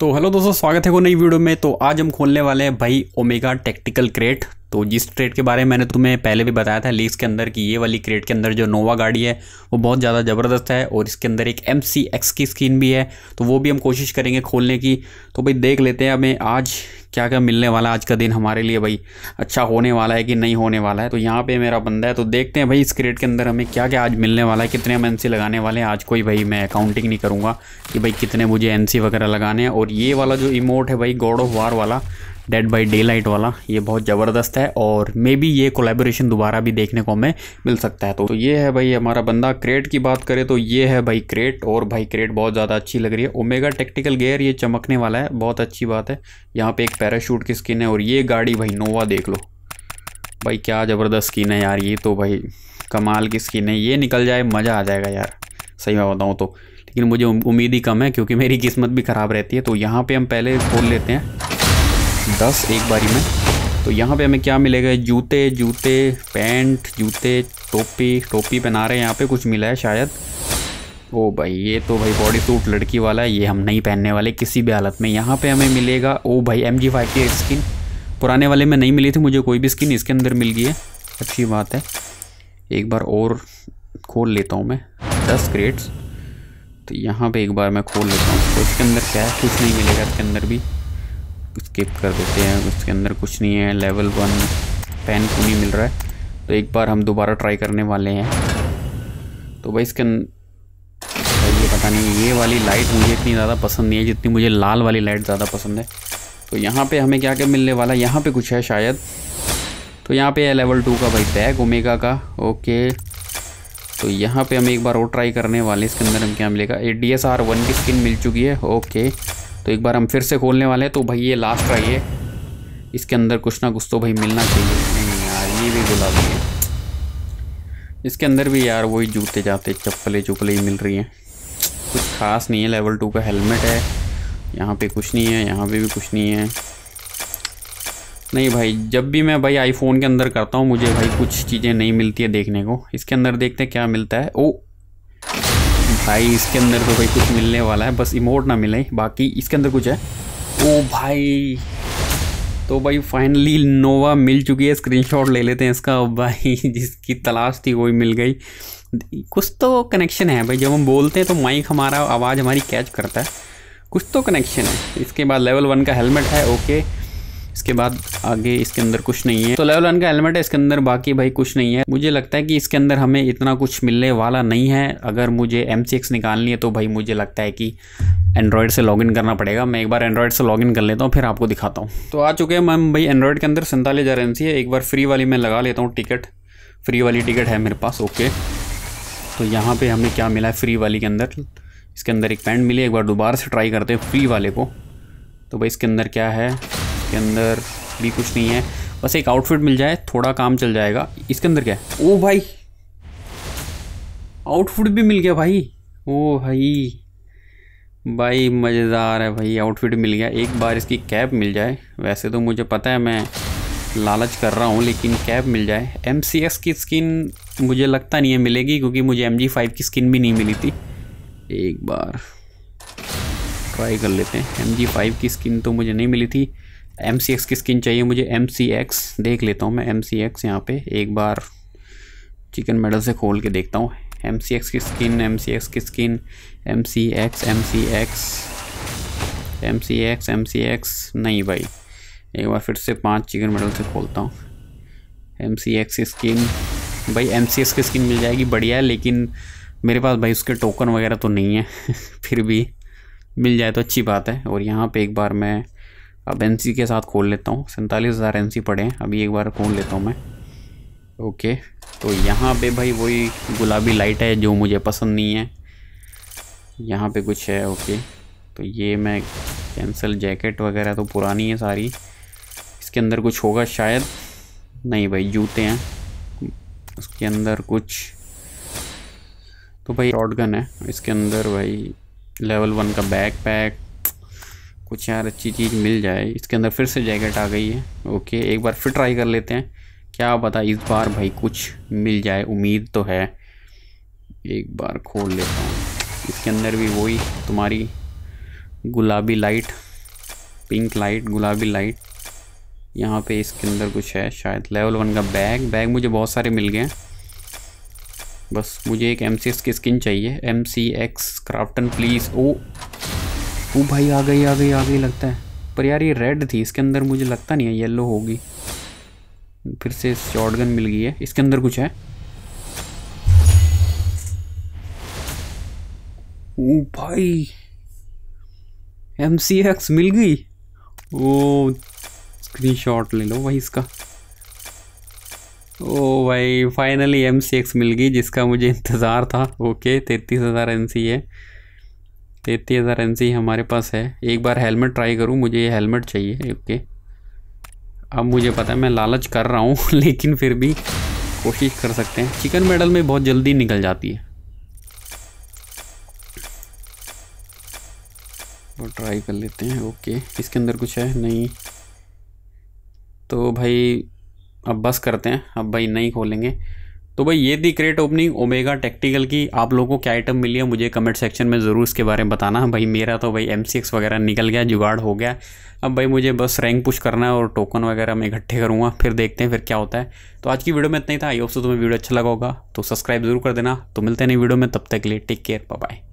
तो हेलो दोस्तों स्वागत है को नई वीडियो में तो आज हम खोलने वाले हैं भाई ओमेगा टेक्टिकल क्रेट तो जिस ट्रेड के बारे में मैंने तुम्हें पहले भी बताया था लीग्स के अंदर कि ये वाली क्रेड के अंदर जो नोवा गाड़ी है वो बहुत ज़्यादा ज़बरदस्त है और इसके अंदर एक एम सी एक्स की स्क्रीन भी है तो वो भी हम कोशिश करेंगे खोलने की तो भाई देख लेते हैं हमें आज क्या क्या मिलने वाला आज का दिन हमारे लिए भाई अच्छा होने वाला है कि नहीं होने वाला है तो यहाँ पर मेरा बंदा है तो देखते हैं भाई इस क्रेड के अंदर हमें क्या क्या आज मिलने वाला है कितने हम एन लगाने वाले हैं आज कोई भाई मैं अकाउंटिंग नहीं करूँगा कि भाई कितने मुझे एन वगैरह लगाने हैं और ये वाला जो इमोट है भाई गॉड ऑफ वार वाला डेड बाई डे लाइट वाला ये बहुत ज़बरदस्त है और मे बी ये कोलेबोरेशन दोबारा भी देखने को हमें मिल सकता है तो, तो ये है भाई हमारा बंदा क्रेट की बात करें तो ये है भाई क्रेट और भाई क्रेट बहुत ज़्यादा अच्छी लग रही है ओमेगा टेक्टिकल गेयर ये चमकने वाला है बहुत अच्छी बात है यहाँ पर एक पैराशूट की स्किन है और ये गाड़ी भाई नोवा देख लो भाई क्या ज़बरदस्त स्किन है यार ये तो भाई कमाल की स्किन है ये निकल जाए मज़ा आ जाएगा यार सही मैं बताऊँ तो लेकिन मुझे उम्मीद ही कम है क्योंकि मेरी किस्मत भी ख़राब रहती है तो यहाँ पे हम पहले खोल लेते हैं दस एक बारी में तो यहाँ पे हमें क्या मिलेगा जूते जूते पैंट जूते टोपी टोपी पहना रहे हैं यहाँ पे कुछ मिला है शायद ओ भाई ये तो भाई बॉडी सूट लड़की वाला है ये हम नहीं पहनने वाले किसी भी हालत में यहाँ पे हमें मिलेगा ओ भाई एम जी फाइव की स्किन पुराने वाले में नहीं मिली थी मुझे कोई भी स्किन इसके अंदर मिल गई है अच्छी बात है एक बार और खोल लेता हूँ मैं दस क्रेट्स तो यहाँ पर एक बार मैं खोल लेता हूँ तो इसके अंदर क्या है कुछ नहीं मिलेगा इसके अंदर भी स्किप कर देते हैं उसके अंदर कुछ नहीं है लेवल वन पेन को नहीं मिल रहा है तो एक बार हम दोबारा ट्राई करने वाले हैं तो भाई इसके ये पता नहीं ये वाली लाइट मुझे इतनी ज़्यादा पसंद नहीं है जितनी मुझे लाल वाली लाइट ज़्यादा पसंद है तो यहाँ पे हमें क्या क्या मिलने वाला है यहाँ पे कुछ है शायद तो यहाँ पे है लेवल टू का भाई बैग ओमेगा का ओके तो यहाँ पे हम एक बार और ट्राई करने वाले हैं इसके अंदर हम क्या मिलेगा A D S R one की स्किन मिल चुकी है ओके तो एक बार हम फिर से खोलने वाले हैं तो भाई ये लास्ट ट्राई है इसके अंदर कुछ ना कुछ तो भाई मिलना चाहिए नहीं यार ये भी गुलाबी है इसके अंदर भी यार वही जूते जाते चप्पलें चुपले ही मिल रही हैं कुछ खास नहीं है लेवल टू का हेलमेट है यहाँ पे कुछ नहीं है यहाँ पे भी कुछ नहीं है नहीं भाई जब भी मैं भाई आईफोन के अंदर करता हूँ मुझे भाई कुछ चीज़ें नहीं मिलती है देखने को इसके अंदर देखते हैं क्या मिलता है ओ भाई इसके अंदर तो भाई कुछ मिलने वाला है बस इमोट ना मिले बाकी इसके अंदर कुछ है ओ भाई तो भाई फाइनली नोवा मिल चुकी है स्क्रीनशॉट ले लेते हैं इसका भाई जिसकी तलाश थी वही मिल गई कुछ तो कनेक्शन है भाई जब हम बोलते हैं तो माइक हमारा आवाज़ हमारी कैच करता है कुछ तो कनेक्शन है इसके बाद लेवल वन का हेलमेट है ओके इसके बाद आगे इसके अंदर कुछ नहीं है तो लेवल वन का हेलमेट है इसके अंदर बाकी भाई कुछ नहीं है मुझे लगता है कि इसके अंदर हमें इतना कुछ मिलने वाला नहीं है अगर मुझे एम निकालनी है तो भाई मुझे लगता है कि एंड्रॉयड से लॉगिन करना पड़ेगा मैं एक बार एंड्रॉयड से लॉगिन कर लेता हूँ फिर आपको दिखाता हूँ तो आ चुके हैं मैम भाई एंड्रॉयड के अंदर सैंतालीस हज़ार एम है एक बार फ्री वाली मैं लगा लेता हूँ टिकट फ्री वाली टिकट है मेरे पास ओके तो यहाँ पे हमें क्या मिला है फ्री वाली के अंदर इसके अंदर एक पैंट मिली एक बार दोबारा से ट्राई करते हैं फ्री वाले को तो भाई इसके अंदर क्या है इसके अंदर भी कुछ नहीं है बस एक आउटफिट मिल जाए थोड़ा काम चल जाएगा इसके अंदर क्या है ओ भाई आउटफिट भी मिल गया भाई ओ भाई भाई मज़ेदार है भाई आउटफिट मिल गया एक बार इसकी कैब मिल जाए वैसे तो मुझे पता है मैं लालच कर रहा हूँ लेकिन कैब मिल जाए एम की स्किन मुझे लगता नहीं है मिलेगी क्योंकि मुझे एम की स्किन भी नहीं मिली थी एक बार ट्राई कर लेते हैं एम जी फाइव की स्किन तो मुझे नहीं मिली थी एम सी एक्स की स्किन चाहिए मुझे एम सी एक्स देख लेता हूँ मैं एम सी एक्स यहाँ पर एक बार चिकन मेडल से खोल के देखता हूँ एम सी एक्स की स्किन एम सी एक्स की skin M C X M C X M C X M C X नहीं भाई एक बार फिर से पांच चिकन मेडल से खोलता हूँ एम सी एक्स की स्किन भाई एम सी एक्स की स्किन मिल जाएगी बढ़िया है लेकिन मेरे पास भाई उसके टोकन वगैरह तो नहीं है फिर भी मिल जाए तो अच्छी बात है और यहाँ पे एक बार मैं अब एन के साथ खोल लेता हूँ सैंतालीस हज़ार एन पड़े हैं अभी एक बार खोल लेता हूँ मैं ओके तो यहाँ पे भाई वही गुलाबी लाइट है जो मुझे पसंद नहीं है यहाँ पे कुछ है ओके तो ये मैं कैंसल जैकेट वगैरह तो पुरानी है सारी इसके अंदर कुछ होगा शायद नहीं भाई जूते हैं उसके अंदर कुछ तो भाई शॉर्ट गन है इसके अंदर भाई लेवल वन का बैक पैक कुछ यार अच्छी चीज़ मिल जाए इसके अंदर फिर से जैकेट आ गई है ओके एक बार फिर ट्राई कर लेते हैं क्या पता इस बार भाई कुछ मिल जाए उम्मीद तो है एक बार खोल लेता हूँ इसके अंदर भी वही तुम्हारी गुलाबी लाइट पिंक लाइट गुलाबी लाइट यहाँ पे इसके अंदर कुछ है शायद लेवल वन का बैग बैग मुझे बहुत सारे मिल गए हैं बस मुझे एक एम की स्किन चाहिए M C X Krafton please ओ ओ भाई आ गई आ गई आ गई लगता है पर यार ये रेड थी इसके अंदर मुझे लगता नहीं है येलो होगी फिर से गन मिल गई है इसके अंदर कुछ है ओ भाई एम सी एक्स मिल गई वो स्क्रीनशॉट ले लो भाई इसका ओ भाई फाइनली एम सी एक्स मिल गई जिसका मुझे इंतज़ार था ओके तैतीस हज़ार एन सी है तैतीस हज़ार एन सी हमारे पास है एक बार हेलमेट ट्राई करूँ मुझे ये हेलमेट चाहिए ओके अब मुझे पता है मैं लालच कर रहा हूँ लेकिन फिर भी कोशिश कर सकते हैं चिकन मेडल में बहुत जल्दी निकल जाती है वो ट्राई कर लेते हैं ओके इसके अंदर कुछ है नहीं तो भाई अब बस करते हैं अब भाई नहीं खोलेंगे तो भाई ये थी क्रेट ओपनिंग ओमेगा टेक्टिकल की आप लोगों को क्या आइटम मिली है मुझे कमेंट सेक्शन में ज़रूर इसके बारे में बताना भाई मेरा तो भाई एम वगैरह निकल गया जुगाड़ हो गया अब भाई मुझे बस रैंक पुश करना है और टोकन वगैरह मैं इकट्ठे करूँगा फिर देखते हैं फिर क्या होता है तो आज की वीडियो में इतना ही था आई होप से तुम्हें वीडियो अच्छा लगा होगा तो सब्सक्राइब जरूर कर देना तो मिलते हैं वीडियो में तब तक के लिए टेक केयर बाय